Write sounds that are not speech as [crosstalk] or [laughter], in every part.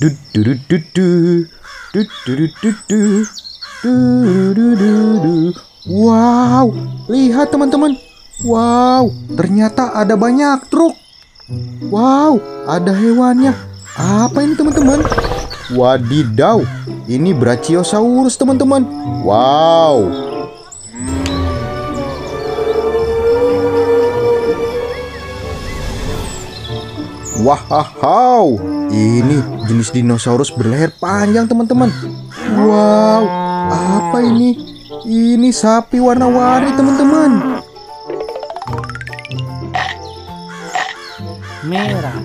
Wow, lihat teman-teman. Wow, ternyata ada banyak truk. Wow, ada hewannya. Apa ini teman-teman? Wadidaw, ini Brachiosaurus teman-teman. Wow, Wahahau, ini jenis dinosaurus berleher panjang teman-teman. Wow, apa ini? Ini sapi warna-warni teman-teman. Merah.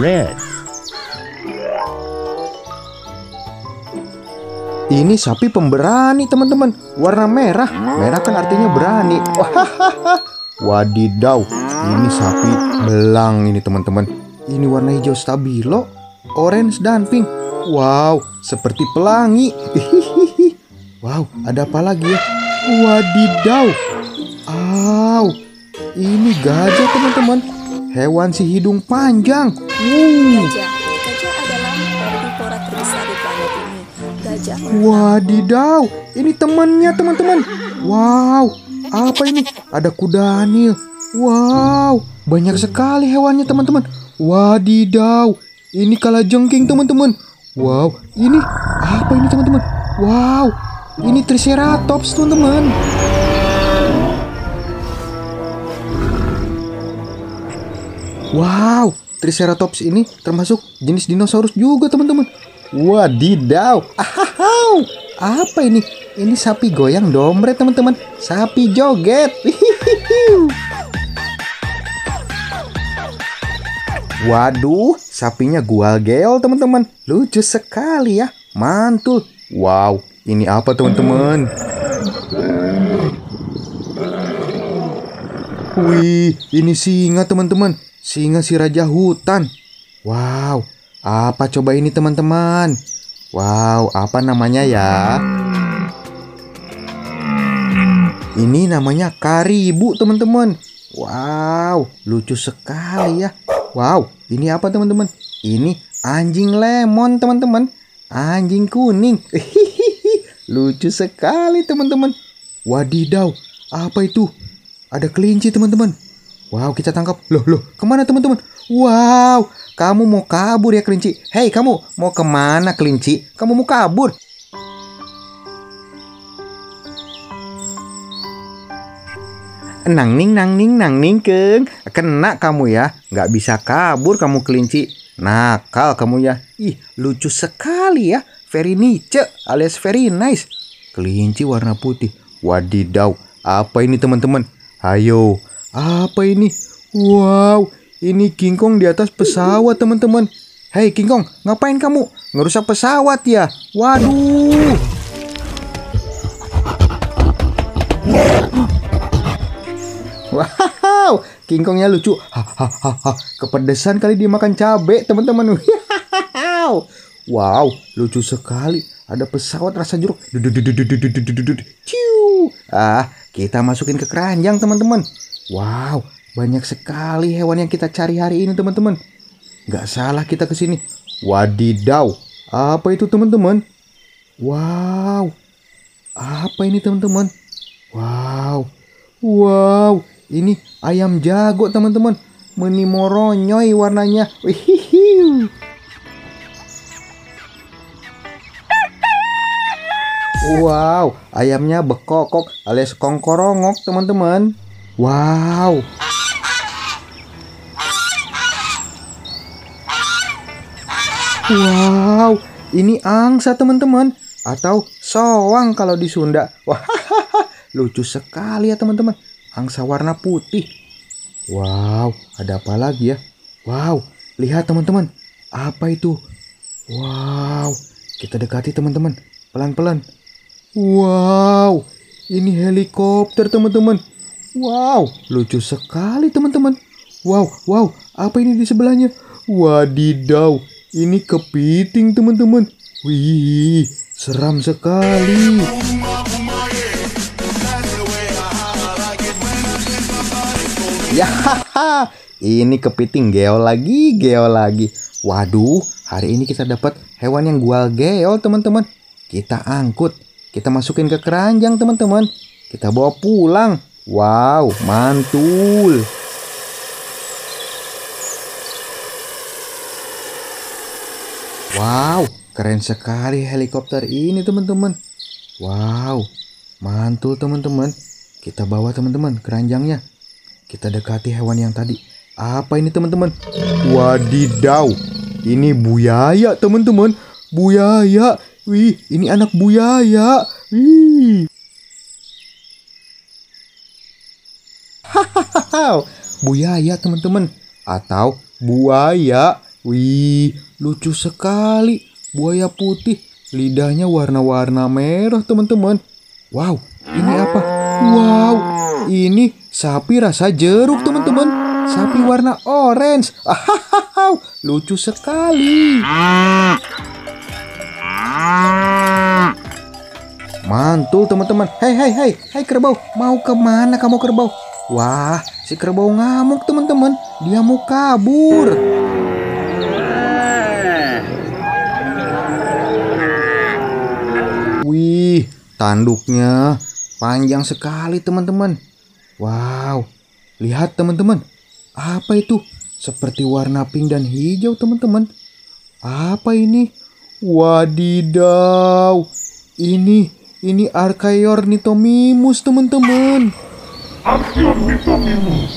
Red. Ini sapi pemberani teman-teman. Warna merah. Merah kan artinya berani. Wahahaha, Wadidaw, ini sapi belang ini teman-teman. Ini warna hijau stabilo, orange dan pink. Wow, seperti pelangi. [laughs] Wow, ada apa lagi ya? Wadidaw. Wow. ini gajah teman-teman. Hewan si hidung panjang. wow Wadidaw, ini temannya teman-teman. Wow, apa ini? Ada kuda anil Wow, banyak sekali hewannya teman-teman. Wadidaw, ini kala jengking teman-teman. Wow, ini apa ini teman-teman? Wow, ini Triceratops teman-teman. Wow, Triceratops ini termasuk jenis dinosaurus juga teman-teman. Wadidaw, ahahau. Apa ini? Ini sapi goyang dompet teman-teman. Sapi joget. Hihihi. Waduh, sapinya gua gel teman-teman. Lucu sekali ya. Mantul. Wow, ini apa teman-teman? Wih, ini singa teman-teman. Singa si raja hutan. Wow, apa coba ini teman-teman? Wow, apa namanya ya? Ini namanya karibu teman-teman. Wow, lucu sekali ya. Wow, ini apa teman-teman? Ini anjing lemon teman-teman. Anjing kuning. [laughs] lucu sekali teman-teman. Wadidaw, apa itu? Ada kelinci teman-teman. Wow, kita tangkap. Loh, loh, kemana teman-teman? Wow, kamu mau kabur ya kelinci? Hei, kamu mau kemana kelinci? Kamu mau kabur? nangning nangning nangning keng kena kamu ya nggak bisa kabur kamu kelinci nakal kamu ya ih lucu sekali ya very nice alias very nice kelinci warna putih wadidaw apa ini teman-teman ayo apa ini wow ini King Kong di atas pesawat teman-teman Hei King Kong, ngapain kamu? Ngerusak pesawat ya? Waduh! King Kongnya lucu. Hahaha. Kepedesan kali dia makan cabe, teman-teman. [laughs] Wow, lucu sekali. Ada pesawat rasa jeruk. Ah, kita masukin ke keranjang, teman-teman. Wow, banyak sekali hewan yang kita cari hari ini, teman-teman. Gak salah kita ke sini. Wadidaw. Apa itu, teman-teman? Wow. Apa ini, teman-teman? Wow. Wow. Ini Ayam jago teman-teman. Menimoronyoy warnanya. Wihihiu. Wow, ayamnya bekokok alias kongkorongok teman-teman. Wow. Wow, ini angsa teman-teman atau soang kalau di Sunda. Wah, [laughs] lucu sekali ya teman-teman angsa warna putih. Wow, ada apa lagi ya? Wow, lihat teman-teman. Apa itu? Wow, kita dekati teman-teman. Pelan-pelan. Wow, ini helikopter teman-teman. Wow, lucu sekali teman-teman. Wow, wow, apa ini di sebelahnya? Wadidaw, ini kepiting teman-teman. Wih, seram sekali. Ya, [laughs] ini kepiting geol lagi, geol lagi. Waduh, hari ini kita dapat hewan yang gual geol teman-teman. Kita angkut, kita masukin ke keranjang, teman-teman. Kita bawa pulang. Wow, mantul. Wow, keren sekali helikopter ini teman-teman. Wow, mantul teman-teman. Kita bawa teman-teman keranjangnya. Kita dekati hewan yang tadi. Apa ini teman-teman? Wadidaw. Ini buaya teman-teman. buaya Wih, ini anak buaya Wih. Hahaha. buaya teman-teman. Atau buaya. Wih, lucu sekali. Buaya putih. Lidahnya warna-warna merah teman-teman. Wow, ini apa? Wow, ini Sapi rasa jeruk teman-teman. Sapi warna orange. Ahahaha, lucu sekali. Mantul teman-teman. Hei hei hei, hei kerbau, mau kemana kamu kerbau? Wah, si kerbau ngamuk teman-teman. Dia mau kabur. Wih, tanduknya panjang sekali teman-teman. Wow, lihat teman-teman. Apa itu? Seperti warna pink dan hijau teman-teman. Apa ini? Wadidaw. Ini, ini Archaeornithomimus teman-teman. Archaeornithomimus.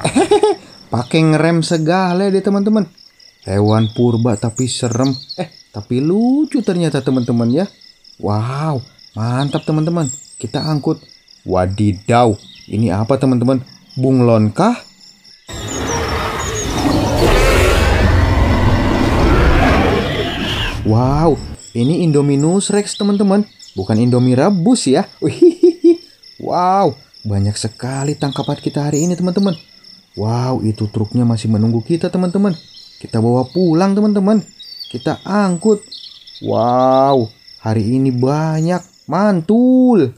[laughs] Pakai ngerem segala deh teman-teman. Hewan purba tapi serem. Eh, tapi lucu ternyata teman-teman ya. Wow, mantap teman-teman. Kita angkut. Wadidaw, ini apa teman-teman? Bunglon kah? Wow, ini Indominus Rex teman-teman. Bukan Indomie rebus ya. Wow, banyak sekali tangkapan kita hari ini teman-teman. Wow, itu truknya masih menunggu kita teman-teman. Kita bawa pulang teman-teman. Kita angkut. Wow, Hari ini banyak, mantul.